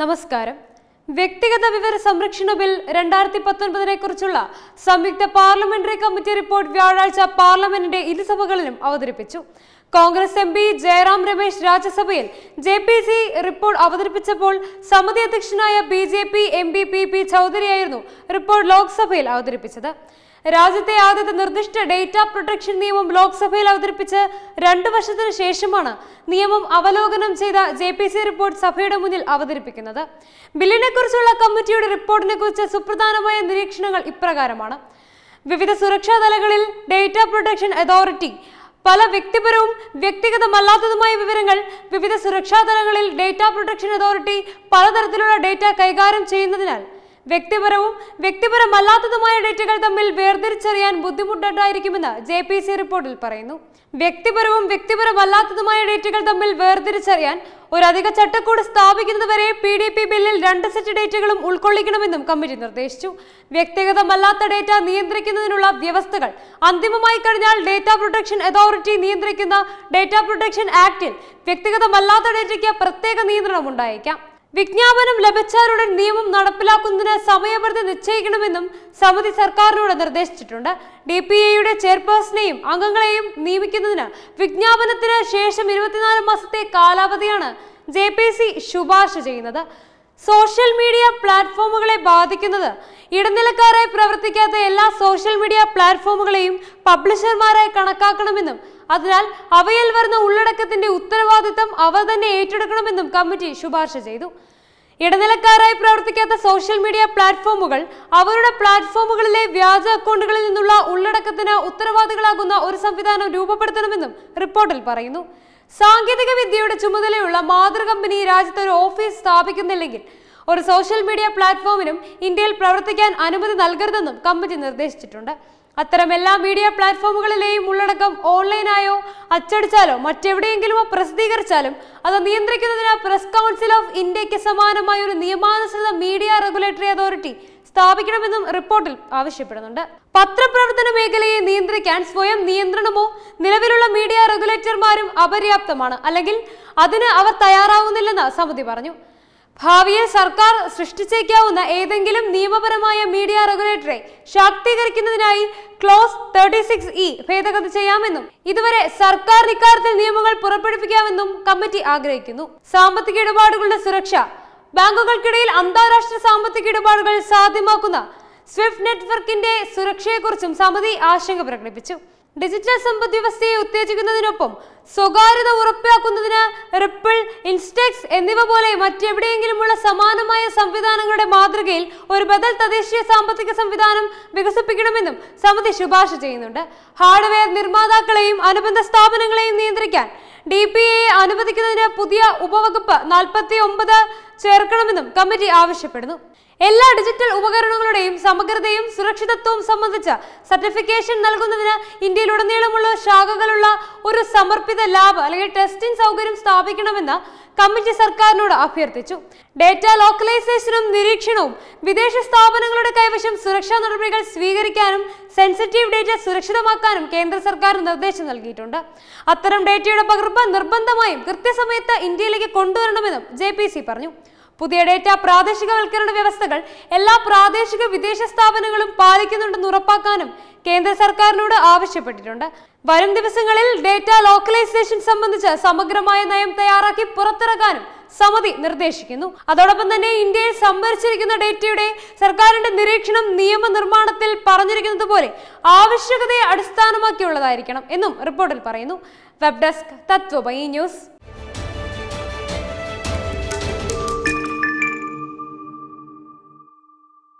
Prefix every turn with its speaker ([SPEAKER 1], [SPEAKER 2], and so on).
[SPEAKER 1] നമസ്കാരം വ്യക്തിഗത വിവര സംരക്ഷണ ബിൽ രണ്ടായിരത്തി പത്തൊൻപതിനെ കുറിച്ചുള്ള സംയുക്ത പാർലമെന്ററി കമ്മിറ്റി റിപ്പോർട്ട് വ്യാഴാഴ്ച പാർലമെന്റിന്റെ ഇരുസഭകളിലും അവതരിപ്പിച്ചു കോൺഗ്രസ് എം പി ജയറാം രമേശ് രാജ്യസഭയിൽ ജെ പി സി റിപ്പോർട്ട് അവതരിപ്പിച്ചപ്പോൾ സമിതി അധ്യക്ഷനായ B J P M P P P ചൗധരിയായിരുന്നു റിപ്പോർട്ട് ലോക്സഭയിൽ അവതരിപ്പിച്ചത് രാജ്യത്തെ ആദ്യത്തെ നിർദ്ദിഷ്ട ഡേറ്റ പ്രൊട്ടക്ഷൻ നിയമം ലോക്സഭയിൽ അവതരിപ്പിച്ച് രണ്ടു വർഷത്തിനു ശേഷമാണ് നിയമം അവലോകനം ചെയ്ത ജെ പി സി റിപ്പോർട്ട് സഭയുടെ മുന്നിൽ അവതരിപ്പിക്കുന്നത് കുറിച്ചുള്ള കമ്മിറ്റിയുടെ റിപ്പോർട്ടിനെ കുറിച്ച് സുപ്രധാനമായ നിരീക്ഷണങ്ങൾ ഇപ്രകാരമാണ് വിവിധ സുരക്ഷാ തലങ്ങളിൽ ഡേറ്റ പ്രൊട്ടക്ഷൻ അതോറിറ്റി പല വ്യക്തിപരവും വ്യക്തിഗതമല്ലാത്തതുമായ വിവരങ്ങൾ വിവിധ സുരക്ഷാ തലങ്ങളിൽ ഡേറ്റ പ്രൊട്ടക്ഷൻ അതോറിറ്റി പലതരത്തിലുള്ള ഡേറ്റ കൈകാര്യം ചെയ്യുന്നതിനാൽ വ്യക്തിപരവും വ്യക്തിപരമല്ലാത്തതുമായ ഡേറ്റകൾ തമ്മിൽ വേർതിരിച്ചറിയാൻ ബുദ്ധിമുട്ടുണ്ടായിരിക്കുമെന്ന് ജെ പി സി റിപ്പോർട്ടിൽ പറയുന്നു വ്യക്തിപരവും വ്യക്തിപരമല്ലാത്തതുമായ ഡേറ്റകൾ തമ്മിൽ വേർതിരിച്ചറിയാൻ ഒരു അധിക ചട്ടക്കൂട് സ്ഥാപിക്കുന്നതുവരെ പി ഡി പി ബില്ലിൽ രണ്ട് സെറ്റ് ഡേറ്റകളും ഉൾക്കൊള്ളിക്കണമെന്നും കമ്മിറ്റി നിർദ്ദേശിച്ചു വ്യക്തിഗതമല്ലാത്ത ഡേറ്റ നിയന്ത്രിക്കുന്നതിനുള്ള വ്യവസ്ഥകൾ അന്തിമമായി കഴിഞ്ഞാൽ ഡേറ്റാ പ്രൊട്ടക്ഷൻ അതോറിറ്റി നിയന്ത്രിക്കുന്ന ഡേറ്റാ പ്രൊട്ടക്ഷൻ ആക്ടിൽ വ്യക്തിഗതമല്ലാത്ത ഡേറ്റയ്ക്ക് പ്രത്യേക നിയന്ത്രണം ഉണ്ടായേക്കാം വിജ്ഞാപനം ലഭിച്ചാലുടൻ നിയമം നടപ്പിലാക്കുന്നതിന് സമയപരിധി നിശ്ചയിക്കണമെന്നും സമിതി സർക്കാരിനോട് നിർദ്ദേശിച്ചിട്ടുണ്ട് ഡി പി എയുടെ ചെയർപേഴ്സണെയും അംഗങ്ങളെയും നിയമിക്കുന്നതിന് വിജ്ഞാപനത്തിന് ശേഷം ഇരുപത്തിനാല് മാസത്തെ കാലാവധിയാണ് ജെ പി സി ശുപാർശ ചെയ്യുന്നത് സോഷ്യൽ മീഡിയ പ്ലാറ്റ്ഫോമുകളെ ബാധിക്കുന്നത് ഇടനിലക്കാരായി പ്രവർത്തിക്കാത്ത എല്ലാ സോഷ്യൽ മീഡിയ പ്ലാറ്റ്ഫോമുകളെയും പബ്ലിഷർമാരായി കണക്കാക്കണമെന്നും അതിനാൽ അവയിൽ വരുന്ന ഉള്ളടക്കത്തിന്റെ ഉത്തരവാദിത്തം അവർ തന്നെ ഏറ്റെടുക്കണമെന്നും കമ്മിറ്റി ശുപാർശ ചെയ്തു ഇടനിലക്കാരായി പ്രവർത്തിക്കാത്ത സോഷ്യൽ മീഡിയ പ്ലാറ്റ്ഫോമുകൾ അവരുടെ പ്ലാറ്റ്ഫോമുകളിലെ വ്യാജ അക്കൗണ്ടുകളിൽ നിന്നുള്ള ഉള്ളടക്കത്തിന് ഉത്തരവാദികളാകുന്ന ഒരു സംവിധാനം രൂപപ്പെടുത്തണമെന്നും റിപ്പോർട്ടിൽ പറയുന്നു സാങ്കേതിക വിദ്യയുടെ ചുമതലയുള്ള കമ്പനി രാജ്യത്ത് ഒരു ഓഫീസ് സ്ഥാപിക്കുന്നില്ലെങ്കിൽ ഒരു സോഷ്യൽ മീഡിയ പ്ലാറ്റ്ഫോമിനും ഇന്ത്യയിൽ പ്രവർത്തിക്കാൻ അനുമതി നൽകരുതെന്നും കമ്മിറ്റി നിർദ്ദേശിച്ചിട്ടുണ്ട് അത്തരം എല്ലാ മീഡിയ പ്ലാറ്റ്ഫോമുകളിലെയും ഉള്ളടക്കം ഓൺലൈനായോ അച്ചടിച്ചാലോ മറ്റെവിടെയെങ്കിലുമോ പ്രസിദ്ധീകരിച്ചാലും അത് നിയന്ത്രിക്കുന്നതിന് പ്രസ് കൗൺസിൽ ഓഫ് ഇന്ത്യക്ക് സമാനമായ ഒരു നിയമാനുസൃത മീഡിയ റെഗുലേറ്ററി അതോറിറ്റി സ്ഥാപിക്കണമെന്നും റിപ്പോർട്ടിൽ ആവശ്യപ്പെടുന്നുണ്ട് പത്രപ്രവർത്തന മേഖലയെ നിയന്ത്രിക്കാൻ സ്വയം നിയന്ത്രണമോ നിലവിലുള്ള മീഡിയ റെഗുലേറ്റർ പോലും അപര്യാപ്തമാണ് അല്ലെങ്കിൽ അതിന് അവർ തയ്യാറാവുന്നില്ലെന്ന് സമിതി പറഞ്ഞു ഭാവിയിൽ സർക്കാർ സൃഷ്ടിച്ചേക്കാവുന്ന ഏതെങ്കിലും നിയമപരമായ മീഡിയ റെഗുലേറ്ററെ ശാക്തീകരിക്കുന്നതിനായി ക്ലോസ് തേർട്ടി സിക്സ് ഇ ഭേദഗതി ചെയ്യാമെന്നും ഇതുവരെ സർക്കാർ ഇക്കാര്യത്തിൽ നിയമങ്ങൾ പുറപ്പെടുപ്പിക്കാമെന്നും കമ്മിറ്റി ആഗ്രഹിക്കുന്നു സാമ്പത്തിക ഇടപാടുകളുടെ സുരക്ഷ ബാങ്കുകൾക്കിടയിൽ അന്താരാഷ്ട്ര സാമ്പത്തിക ഇടപാടുകൾ സാധ്യമാക്കുന്ന സ്വിഫ്റ്റ് നെറ്റ്വർക്കിന്റെ സുരക്ഷയെക്കുറിച്ചും സമിതി ആശങ്ക പ്രകടിപ്പിച്ചു ഡിജിറ്റൽ സമ്പദ് വ്യവസ്ഥയെ ഉത്തേജിക്കുന്നതിനൊപ്പം സ്വകാര്യത ഉറപ്പാക്കുന്നതിന് റിപ്പിൾ ഇൻസ്റ്റെക്സ് എന്നിവ പോലെ മറ്റെവിടെയെങ്കിലുമുള്ള സമാനമായ സംവിധാനങ്ങളുടെ മാതൃകയിൽ ഒരു ബദൽ തദ്ദേശീയ സാമ്പത്തിക സംവിധാനം വികസിപ്പിക്കണമെന്നും സമിതി ശുപാർശ ചെയ്യുന്നുണ്ട് ഹാർഡ്വെയർ നിർമ്മാതാക്കളെയും അനുബന്ധ സ്ഥാപനങ്ങളെയും നിയന്ത്രിക്കാൻ ഡി പി എ അനുവദിക്കുന്നതിന് പുതിയ ഉപവകുപ്പ് നാൽപ്പത്തി ഒമ്പത് ചേർക്കണമെന്നും കമ്മിറ്റി ആവശ്യപ്പെടുന്നു എല്ലാ ഡിജിറ്റൽ ഉപകരണങ്ങളുടെയും സമഗ്രതയും സുരക്ഷിതത്വവും സംബന്ധിച്ച സർട്ടിഫിക്കേഷൻ നൽകുന്നതിന് ഇന്ത്യയിലുടനീളമുള്ള ശാഖകളുള്ള ഒരു സമർപ്പിത സമർപ്പിത ലാബ് അല്ലെങ്കിൽ ടെസ്റ്റിംഗ് സൗകര്യം സ്ഥാപിക്കണമെന്ന് കമ്മിറ്റി സർക്കാരിനോട് അഭ്യർത്ഥിച്ചു ഡേറ്റ ലോക്കലൈസേഷനും നിരീക്ഷണവും വിദേശ സ്ഥാപനങ്ങളുടെ കൈവശം സുരക്ഷാ നടപടികൾ സ്വീകരിക്കാനും സെൻസിറ്റീവ് ഡേറ്റ സുരക്ഷിതമാക്കാനും കേന്ദ്ര സർക്കാർ നിർദ്ദേശം നൽകിയിട്ടുണ്ട് അത്തരം ഡേറ്റയുടെ പകർപ്പ് നിർബന്ധമായും കൃത്യസമയത്ത് ഇന്ത്യയിലേക്ക് കൊണ്ടുവരണമെന്നും ജെ പറഞ്ഞു പുതിയ ഡേറ്റ പ്രാദേശികവൽക്കരണ വ്യവസ്ഥകൾ എല്ലാ പ്രാദേശിക വിദേശ സ്ഥാപനങ്ങളും പാലിക്കുന്നുണ്ടെന്ന് ഉറപ്പാക്കാനും കേന്ദ്ര സർക്കാരിനോട് ആവശ്യപ്പെട്ടിട്ടുണ്ട് വരും ദിവസങ്ങളിൽ ഡേറ്റ ലോക്കലൈസേഷൻ സംബന്ധിച്ച് സമഗ്രമായ നയം തയ്യാറാക്കി പുറത്തിറക്കാനും സമിതി നിർദ്ദേശിക്കുന്നു അതോടൊപ്പം തന്നെ ഇന്ത്യയിൽ സംഭരിച്ചിരിക്കുന്ന ഡേറ്റയുടെ സർക്കാരിന്റെ നിരീക്ഷണം നിയമനിർമ്മാണത്തിൽ പറഞ്ഞിരിക്കുന്നത് പോലെ ആവശ്യകതയെ അടിസ്ഥാനമാക്കിയുള്ളതായിരിക്കണം എന്നും റിപ്പോർട്ടിൽ പറയുന്നു വെബ് ഡെസ്ക് തത്വബൈ ന്യൂസ്